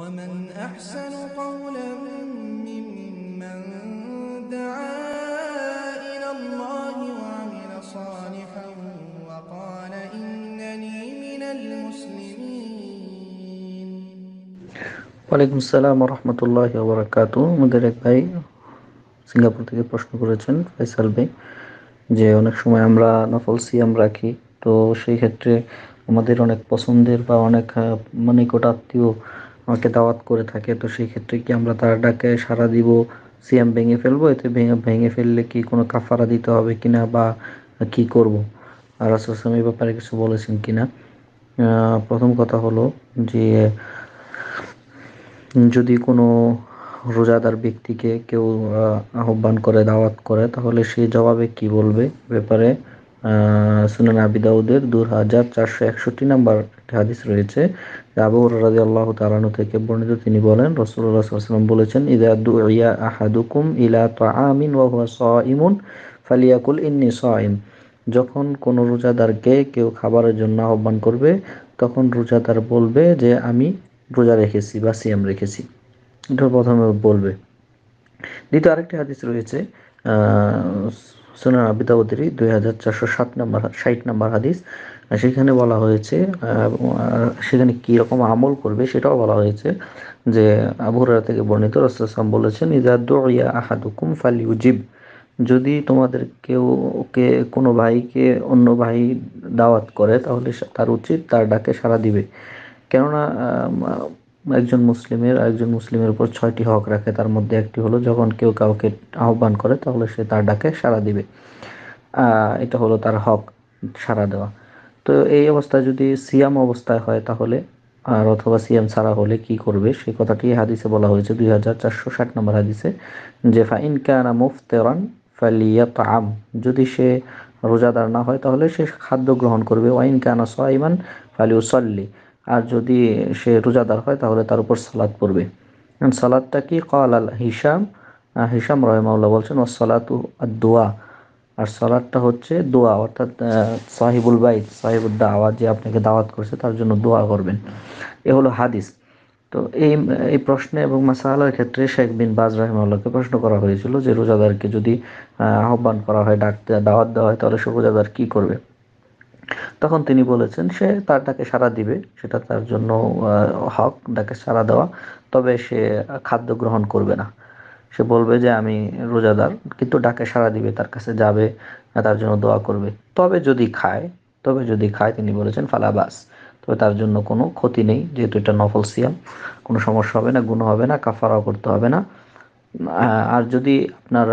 ومن أحسن قولا ممن دعا إلى الله وعمل صالحا وقال إنني من المسلمين আমাদের এক ভাই সিঙ্গাপুর থেকে প্রশ্ন করেছেন ফয়সাল ভাই যে অনেক সময় আমরা নফল সিয়াম রাখি তো সেই ক্ষেত্রে আমাদের অনেক পছন্দের বা অনেক মানে কোটা আত্মীয় আমাকে দাওয়াত করে থাকে তো সেই ক্ষেত্রে কি আমরা তার ডাকে সাড়া দিব সিয়াম ভেঙে ফেলবো এতে ভেঙে ভেঙে ফেললে কি কোনো কাফারা দিতে হবে কিনা বা কি করব আর রাসুলসলাম এই ব্যাপারে কিছু বলেছেন কিনা প্রথম কথা হলো যে যদি কোনো রোজাদার ব্যক্তিকে কেউ আহ্বান করে দাওয়াত করে তাহলে সে জবাবে কি বলবে ব্যাপারে সুনান আবি দাউদের দু হাজার চারশো একষট্টি নাম্বার একটি হাদিস রয়েছে আবু রাজি আল্লাহ তালানু থেকে বর্ণিত তিনি বলেন রসুল্লাহ সাল্লাম বলেছেন ইদা দু ইয়া আহাদুকুম ইলা তা আমিন ওয়া স ইমুন ফালিয়াকুল ইন্নি স যখন কোনো রোজাদারকে কেউ খাবারের জন্য আহ্বান করবে তখন রোজাদার বলবে যে আমি রোজা রেখেছি বা সিয়াম রেখেছি এটা প্রথমে বলবে দ্বিতীয় আরেকটি হাদিস রয়েছে সুনান আবিদাউদ্দেরই দুই হাজার চারশো সাত নম্বর ষাট নম্বর হাদিস সেখানে বলা হয়েছে সেখানে কী রকম আমল করবে সেটাও বলা হয়েছে যে আবহাওয়া থেকে বর্ণিত রসুলাম বলেছেন ইজা দোয়া আহাদুকুম ইউজিব যদি তোমাদের কেউ কে কোনো ভাইকে অন্য ভাই দাওয়াত করে তাহলে তার উচিত তার ডাকে সাড়া দিবে কেননা একজন মুসলিমের একজন মুসলিমের উপর ছয়টি হক রাখে তার মধ্যে একটি হলো যখন কেউ কাউকে আহ্বান করে তাহলে সে তার ডাকে সাড়া দিবে এটা হলো তার হক সাড়া দেওয়া তো এই অবস্থায় যদি সিয়াম অবস্থায় হয় তাহলে আর অথবা সিয়াম ছাড়া হলে কি করবে সেই কথাটি হাদিসে বলা হয়েছে দুই হাজার চারশো ষাট নম্বর হাদিসে যে ফাইন কানা মুফতেরান ফালিয়া তাম যদি সে রোজাদার না হয় তাহলে সে খাদ্য গ্রহণ করবে ওয়াইন কানা সাইমান ফালিউসল্লি আর যদি সে রোজাদার হয় তাহলে তার উপর সালাদ পড়বে সালাদটা কি কাল আল হিসাম হিসাম রহমাউল্লাহ বলছেন ও সালাতু দোয়া আর সালাদটা হচ্ছে দোয়া অর্থাৎ সাহিবুল বাইদ সাহিবুল আওয়াজ যে আপনাকে দাওয়াত করছে তার জন্য দোয়া করবেন এ হলো হাদিস তো এই এই প্রশ্নে এবং মাসালার ক্ষেত্রে শেখ বিন বাজ রাহিমাল্লাহকে প্রশ্ন করা হয়েছিল যে রোজাদারকে যদি আহ্বান করা হয় ডাকতে দাওয়াত দেওয়া হয় তাহলে সে রোজাদার কী করবে তখন তিনি বলেছেন সে তার ডাকে সাড়া দিবে সেটা তার জন্য হক ডাকে সাড়া দেওয়া তবে সে খাদ্য গ্রহণ করবে না সে বলবে যে আমি রোজাদার কিন্তু ডাকে সাড়া দিবে তার কাছে যাবে তার জন্য দোয়া করবে তবে যদি খায় তবে যদি খায় তিনি বলেছেন ফালাবাস তবে তার জন্য কোনো ক্ষতি নেই যেহেতু এটা নফল সিয়াম কোনো সমস্যা হবে না গুণ হবে না কাফারাও করতে হবে না আর যদি আপনার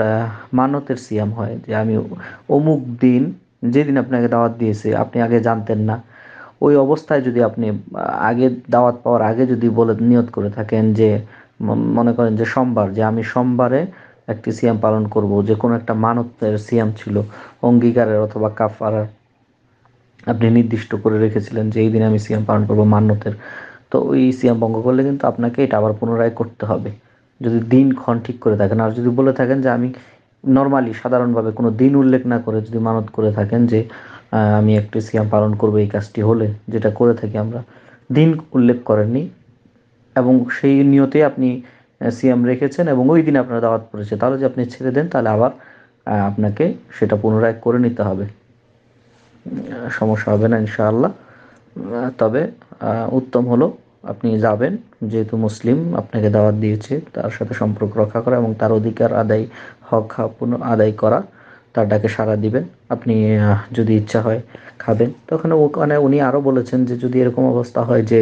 মানতের সিয়াম হয় যে আমি অমুক দিন যেদিন আপনাকে দাওয়াত দিয়েছে আপনি আগে জানতেন না ওই অবস্থায় যদি আপনি আগে দাওয়াত পাওয়ার আগে যদি বলে নিয়ত করে থাকেন যে মনে করেন যে সোমবার যে আমি সোমবারে একটি সিএম পালন করব যে কোনো একটা মানতের সিএম ছিল অঙ্গীকারের অথবা কাফারার আপনি নির্দিষ্ট করে রেখেছিলেন যে এই দিন আমি সিএম পালন করব মান্যতের তো ওই সিএম ভঙ্গ করলে কিন্তু আপনাকে এটা আবার পুনরায় করতে হবে যদি দিনক্ষণ ঠিক করে থাকেন আর যদি বলে থাকেন যে আমি নর্মালি সাধারণভাবে কোনো দিন উল্লেখ না করে যদি মানত করে থাকেন যে আমি একটি সিয়াম পালন করব এই কাজটি হলে যেটা করে থাকি আমরা দিন উল্লেখ করেননি এবং সেই নিয়তে আপনি সিয়াম রেখেছেন এবং ওই দিন আপনার দাওয়াত পড়েছে তাহলে যদি আপনি ছেড়ে দেন তাহলে আবার আপনাকে সেটা পুনরায় করে নিতে হবে সমস্যা হবে না ইনশাআল্লাহ তবে উত্তম হলো আপনি যাবেন যেহেতু মুসলিম আপনাকে দাওয়াত দিয়েছে তার সাথে সম্পর্ক রক্ষা করা এবং তার অধিকার আদায় হক পুনঃ আদায় করা তার ডাকে সাড়া দিবেন আপনি যদি ইচ্ছা হয় খাবেন তখন ওখানে উনি আরও বলেছেন যে যদি এরকম অবস্থা হয় যে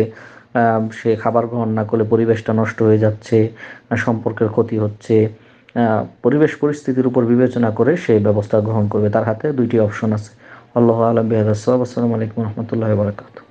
সে খাবার গ্রহণ না করলে পরিবেশটা নষ্ট হয়ে যাচ্ছে সম্পর্কের ক্ষতি হচ্ছে পরিবেশ পরিস্থিতির উপর বিবেচনা করে সে ব্যবস্থা গ্রহণ করবে তার হাতে দুইটি অপশন আছে আল্লাহ আলম বিহাদ আসসালাম আসসালামু আলাইকুম রহমতুল্লাহ বারকাতু